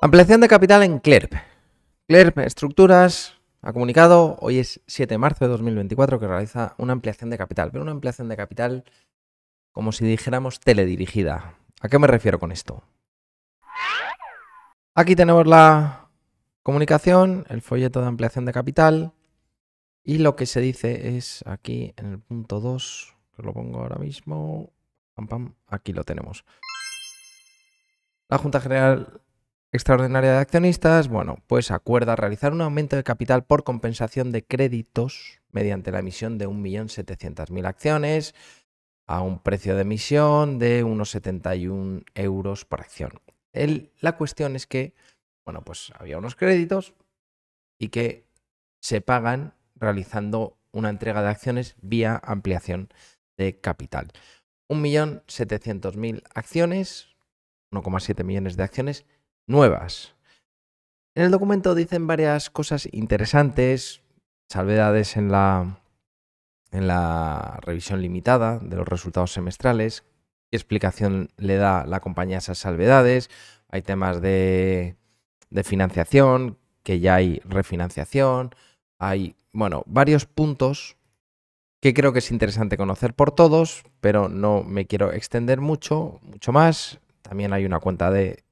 Ampliación de capital en CLERP. CLERP Estructuras ha comunicado, hoy es 7 de marzo de 2024, que realiza una ampliación de capital, pero una ampliación de capital como si dijéramos teledirigida. ¿A qué me refiero con esto? Aquí tenemos la comunicación, el folleto de ampliación de capital y lo que se dice es aquí en el punto 2, que lo pongo ahora mismo, pam, pam, aquí lo tenemos. La Junta General extraordinaria de accionistas, bueno, pues acuerda realizar un aumento de capital por compensación de créditos mediante la emisión de 1.700.000 acciones a un precio de emisión de unos 71 euros por acción. la cuestión es que, bueno, pues había unos créditos y que se pagan realizando una entrega de acciones vía ampliación de capital. 1.700.000 acciones, 1,7 millones de acciones nuevas. En el documento dicen varias cosas interesantes, salvedades en la, en la revisión limitada de los resultados semestrales, qué explicación le da la compañía a esas salvedades, hay temas de, de financiación, que ya hay refinanciación, hay, bueno, varios puntos que creo que es interesante conocer por todos, pero no me quiero extender mucho, mucho más. También hay una cuenta de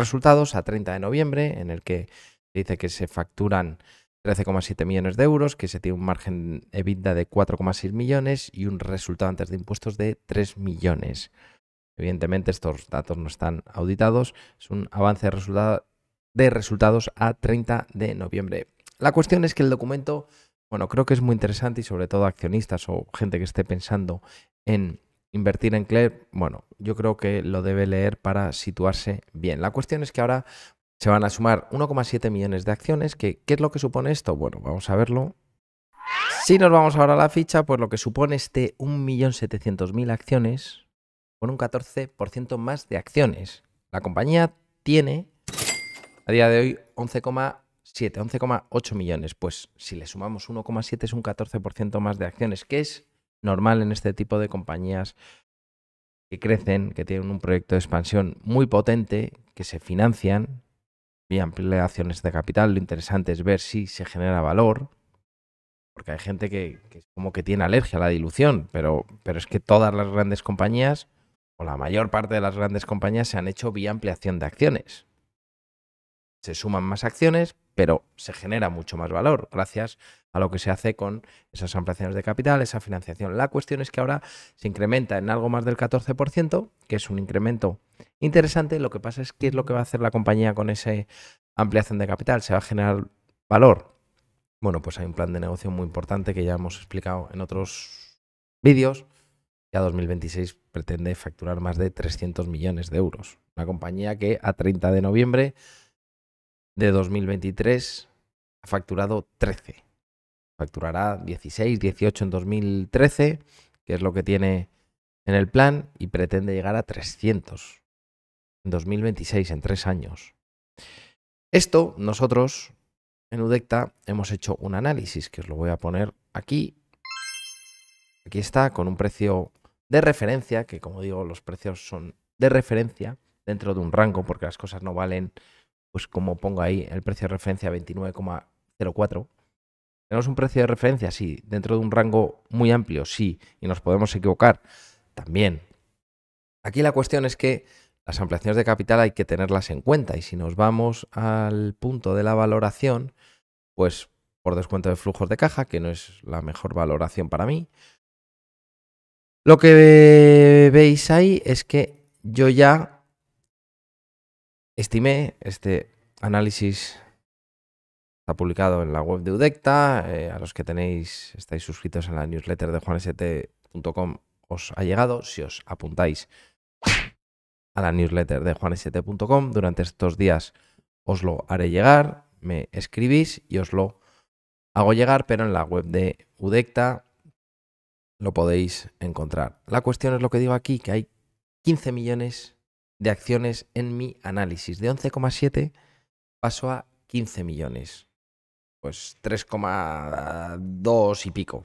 resultados a 30 de noviembre, en el que dice que se facturan 13,7 millones de euros, que se tiene un margen EBITDA de 4,6 millones y un resultado antes de impuestos de 3 millones. Evidentemente estos datos no están auditados, es un avance de, de resultados a 30 de noviembre. La cuestión es que el documento, bueno, creo que es muy interesante y sobre todo accionistas o gente que esté pensando en invertir en Claire, bueno, yo creo que lo debe leer para situarse bien. La cuestión es que ahora se van a sumar 1,7 millones de acciones. ¿Qué es lo que supone esto? Bueno, vamos a verlo. Si nos vamos ahora a la ficha, pues lo que supone este 1.700.000 acciones, con un 14% más de acciones. La compañía tiene a día de hoy 11,7, 11,8 millones. Pues si le sumamos 1,7 es un 14% más de acciones, que es normal en este tipo de compañías que crecen, que tienen un proyecto de expansión muy potente, que se financian vía ampliaciones de capital. Lo interesante es ver si se genera valor, porque hay gente que, como que tiene alergia a la dilución, pero, pero es que todas las grandes compañías, o la mayor parte de las grandes compañías, se han hecho vía ampliación de acciones se suman más acciones, pero se genera mucho más valor gracias a lo que se hace con esas ampliaciones de capital, esa financiación. La cuestión es que ahora se incrementa en algo más del 14%, que es un incremento interesante. Lo que pasa es qué es lo que va a hacer la compañía con esa ampliación de capital. ¿Se va a generar valor? Bueno, pues hay un plan de negocio muy importante que ya hemos explicado en otros vídeos. Ya 2026 pretende facturar más de 300 millones de euros. Una compañía que a 30 de noviembre de 2023 ha facturado 13. Facturará 16, 18 en 2013, que es lo que tiene en el plan, y pretende llegar a 300 en 2026, en tres años. Esto nosotros en Udecta hemos hecho un análisis que os lo voy a poner aquí. Aquí está, con un precio de referencia, que como digo, los precios son de referencia dentro de un rango, porque las cosas no valen pues como pongo ahí el precio de referencia 29,04, tenemos un precio de referencia, sí, dentro de un rango muy amplio, sí, y nos podemos equivocar también. Aquí la cuestión es que las ampliaciones de capital hay que tenerlas en cuenta y si nos vamos al punto de la valoración, pues por descuento de flujos de caja, que no es la mejor valoración para mí. Lo que veis ahí es que yo ya estimé este análisis está publicado en la web de Udecta. Eh, a los que tenéis, estáis suscritos en la newsletter de juanst.com, os ha llegado. Si os apuntáis a la newsletter de juanst.com, durante estos días os lo haré llegar. Me escribís y os lo hago llegar, pero en la web de Udecta lo podéis encontrar. La cuestión es lo que digo aquí, que hay 15 millones de acciones en mi análisis. De 11,7 paso a 15 millones. Pues 3,2 y pico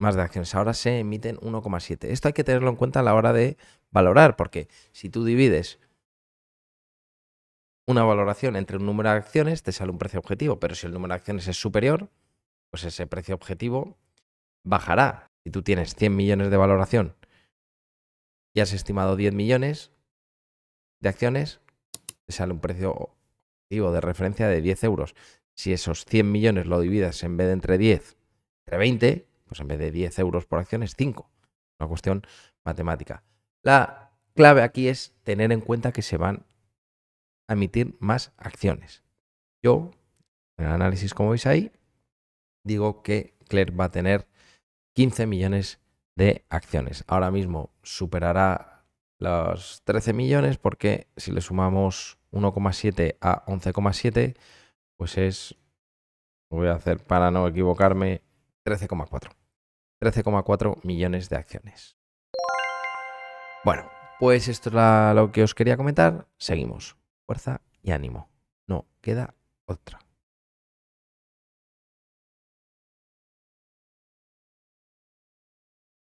más de acciones. Ahora se emiten 1,7. Esto hay que tenerlo en cuenta a la hora de valorar, porque si tú divides una valoración entre un número de acciones, te sale un precio objetivo, pero si el número de acciones es superior, pues ese precio objetivo bajará. Si tú tienes 100 millones de valoración y has estimado 10 millones, de acciones, te sale un precio objetivo de referencia de 10 euros. Si esos 100 millones lo dividas en vez de entre 10, entre 20, pues en vez de 10 euros por acción es 5. Una cuestión matemática. La clave aquí es tener en cuenta que se van a emitir más acciones. Yo, en el análisis como veis ahí, digo que Claire va a tener 15 millones de acciones. Ahora mismo superará los 13 millones, porque si le sumamos 1,7 a 11,7, pues es, voy a hacer para no equivocarme, 13,4. 13,4 millones de acciones. Bueno, pues esto es lo que os quería comentar. Seguimos. Fuerza y ánimo. No queda otra.